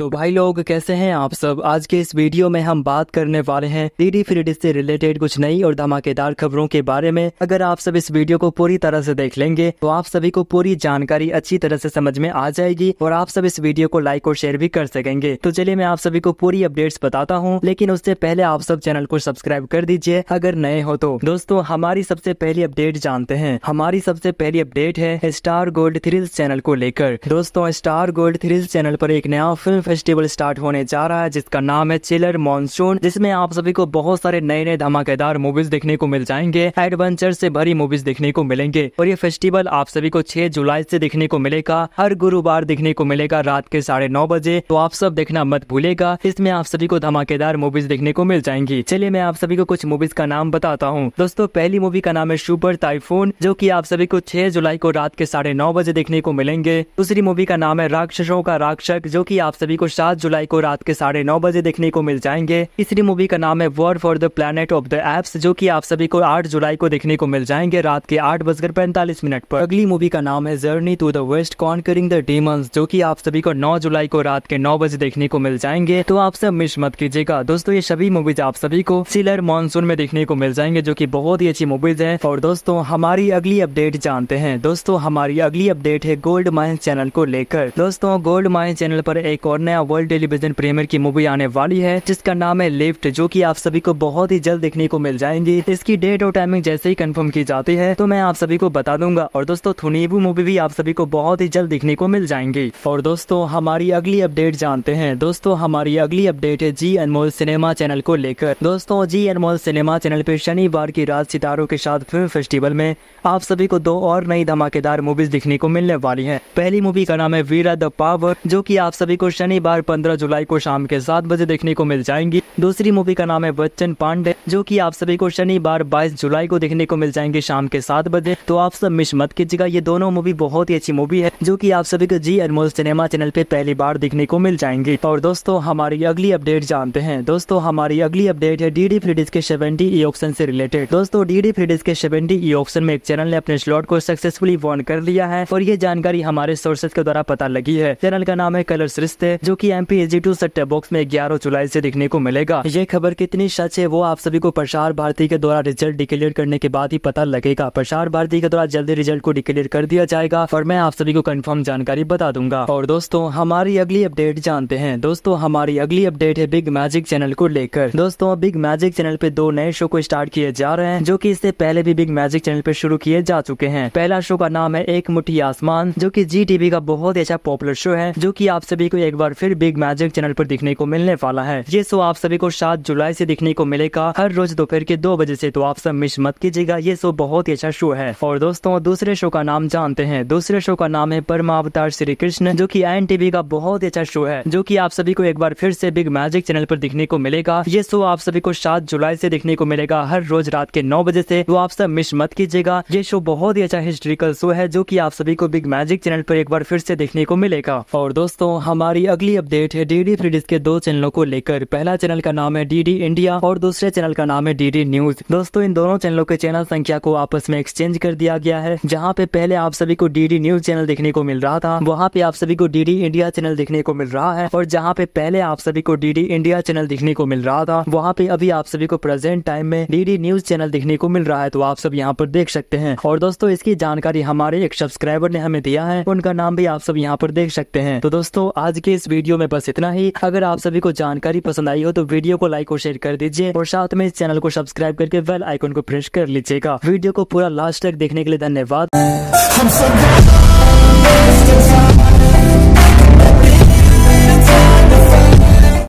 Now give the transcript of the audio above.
तो भाई लोग कैसे हैं आप सब आज के इस वीडियो में हम बात करने वाले हैं डीडी फ्रीडी से रिलेटेड कुछ नई और धमाकेदार खबरों के बारे में अगर आप सब इस वीडियो को पूरी तरह से देख लेंगे तो आप सभी को पूरी जानकारी अच्छी तरह से समझ में आ जाएगी और आप सब इस वीडियो को लाइक और शेयर भी कर सकेंगे तो चलिए मैं आप सभी को पूरी अपडेट बताता हूँ लेकिन उससे पहले आप सब चैनल को सब्सक्राइब कर दीजिए अगर नए हो तो दोस्तों हमारी सबसे पहली अपडेट जानते हैं हमारी सबसे पहली अपडेट है स्टार गोल्ड थ्रिल्स चैनल को लेकर दोस्तों स्टार गोल्ड थ्रिल्स चैनल पर एक नया फिल्म फेस्टिवल स्टार्ट होने जा रहा है जिसका नाम है चिलर मानसून जिसमें आप सभी को बहुत सारे नए नए धमाकेदार मूवीज देखने को मिल जाएंगे एडवेंचर से भरी मूवीज देखने को मिलेंगे और ये फेस्टिवल आप सभी को छह जुलाई से देखने को मिलेगा हर गुरुवार देखने को मिलेगा रात के साढ़े नौ बजे तो आप सब देखना मत भूलेगा इसमें आप सभी को धमाकेदार मूवीज देखने को मिल जाएंगी चलिए मैं आप सभी को कुछ मूवीज का नाम बताता हूँ दोस्तों पहली मूवी का नाम है सुपर टाइफोन जो की आप सभी को छह जुलाई को रात के साढ़े बजे देखने को मिलेंगे दूसरी मूवी का नाम है राक्षसों का राक्षक जो की आप सभी को सात जुलाई को रात के साढ़े नौ बजे देखने को मिल जाएंगे तीसरी मूवी का नाम है war for the planet of the apes जो की आप सभी को आठ जुलाई को देखने को मिल जाएंगे रात के आठ बजकर पैंतालीस मिनट पर अगली मूवी का नाम है journey to the west conquering the demons जो की आप सभी को नौ जुलाई को रात के नौ बजे देखने को मिल जाएंगे तो आप सब मिस मत कीजिएगा दोस्तों ये सभी मूवीज आप सभी को सिलर मानसून में देखने को मिल जाएंगे जो की बहुत ही अच्छी मूवीज है और दोस्तों हमारी अगली अपडेट जानते हैं दोस्तों हमारी अगली अपडेट है गोल्ड माइन चैनल को लेकर दोस्तों गोल्ड माइन चैनल पर एक और नया वर्ल्ड टेलीविजन प्रीमियर की मूवी आने वाली है जिसका नाम है लिफ्ट जो की आप सभी को बहुत ही जल्द देखने को मिल जाएंगी इसकी डेट और टाइमिंग जैसे ही कंफर्म की जाती है तो मैं आप सभी को बता दूंगा और दोस्तों थुनीबू मूवी भी आप सभी को बहुत ही जल्द देखने को मिल जाएंगी और दोस्तों हमारी अगली अपडेट जानते हैं दोस्तों हमारी अगली अपडेट है जी अनमोल सिनेमा चैनल को लेकर दोस्तों जी अनमोल सिनेमा चैनल पे शनिवार की रात सितारों के साथ फिल्म फेस्टिवल में आप सभी को दो और नई धमाकेदार मूवीज देखने को मिलने वाली है पहली मूवी का नाम है वीरा द पावर जो की आप सभी को शनि पहली बार पंद्रह जुलाई को शाम के सात बजे देखने को मिल जाएंगी दूसरी मूवी का नाम है बच्चन पांडे जो की आप सभी को शनिवार बाईस जुलाई को देखने को मिल जाएंगे शाम के सात बजे तो आप सब मिस मत कीजिएगा ये दोनों मूवी बहुत ही अच्छी मूवी है जो की आप सभी को जी अनमोल सिनेमा चैनल पे पहली बार देखने को मिल जाएंगी और दोस्तों हमारी अगली अपडेट जानते हैं दोस्तों हमारी अगली अपडेट है डी डी के सेवेंटी ई ऑप्शन से रिलेटेड दोस्तों डी डी के सेवेंटी ई ऑप्शन में एक चैनल ने अपने स्लॉट को सक्सेसफुली वॉर्न कर लिया है और ये जानकारी हमारे सोर्सेज के द्वारा पता लगी है चैनल का नाम है कलर रिश्ते जो की एम पी सेट बॉक्स में ग्यारह जुलाई ऐसी देखने को मिलेगा ये खबर कितनी सच है वो आप सभी को प्रसार भारती के द्वारा रिजल्ट डिक्लेयर करने के बाद ही पता लगेगा प्रसार भारती के द्वारा जल्दी रिजल्ट को डिक्लेयर कर दिया जाएगा और मैं आप सभी को कंफर्म जानकारी बता दूंगा और दोस्तों हमारी अगली अपडेट जानते हैं दोस्तों हमारी अगली अपडेट है बिग मैजिक चैनल को लेकर दोस्तों बिग मैजिक चैनल पे दो नए शो को स्टार्ट किए जा रहे हैं जो की इससे पहले भी बिग मैजिक चैनल पे शुरू किए जा चुके हैं पहला शो का नाम है एक मुठी आसमान जो की जी टीवी का बहुत ही अच्छा पॉपुलर शो है जो की आप सभी को एक बार और फिर बिग मैजिक चैनल पर देखने को मिलने वाला है ये शो आप सभी को सात जुलाई से देखने को मिलेगा हर रोज दोपहर के दो बजे से तो आप सब मिस मत कीजिएगा ये शो बहुत ही अच्छा शो है और दोस्तों दूसरे शो का नाम जानते हैं दूसरे शो का नाम है परमा अवतार श्री कृष्ण जो की एन टीवी का बहुत ही अच्छा शो है जो की आप सभी को एक बार फिर से बिग मैजिक चैनल पर देखने को मिलेगा ये शो आप सभी को सात जुलाई से देखने को मिलेगा हर रोज रात के नौ बजे से तो आप सब मिस मत कीजिएगा ये शो बहुत ही अच्छा हिस्ट्रिकल शो है जो की आप सभी को बिग मैजिक चैनल पर एक बार फिर से देखने को मिलेगा और दोस्तों हमारी अगली अपडेट है डी डी फ्रीडिस के दो चैनलों को लेकर पहला चैनल का नाम है डीडी इंडिया और दूसरे चैनल का नाम है डीडी न्यूज दोस्तों इन दोनों चैनलों के चैनल संख्या को आपस में एक्सचेंज कर दिया गया है जहाँ पे पहले आप सभी को डी डी न्यूज चैनल देखने को मिल रहा था वहाँ पे आप सभी को डी डी इंडिया चैनल देखने को मिल रहा है और जहाँ पे पहले आप सभी को डी डी इंडिया चैनल देखने को मिल रहा था वहाँ पे अभी आप सभी को प्रेजेंट टाइम में डी डी न्यूज चैनल देखने को मिल रहा है तो आप सब यहाँ पर देख सकते हैं और दोस्तों इसकी जानकारी हमारे एक सब्सक्राइबर ने हमें दिया है उनका नाम भी आप सब यहाँ पर देख सकते हैं तो दोस्तों आज के इस वीडियो में बस इतना ही अगर आप सभी को जानकारी पसंद आई हो तो वीडियो को लाइक और शेयर कर दीजिए और साथ में इस चैनल को सब्सक्राइब करके बेल आइकन को प्रेस कर लीजिएगा वीडियो को पूरा लास्ट तक देखने के लिए धन्यवाद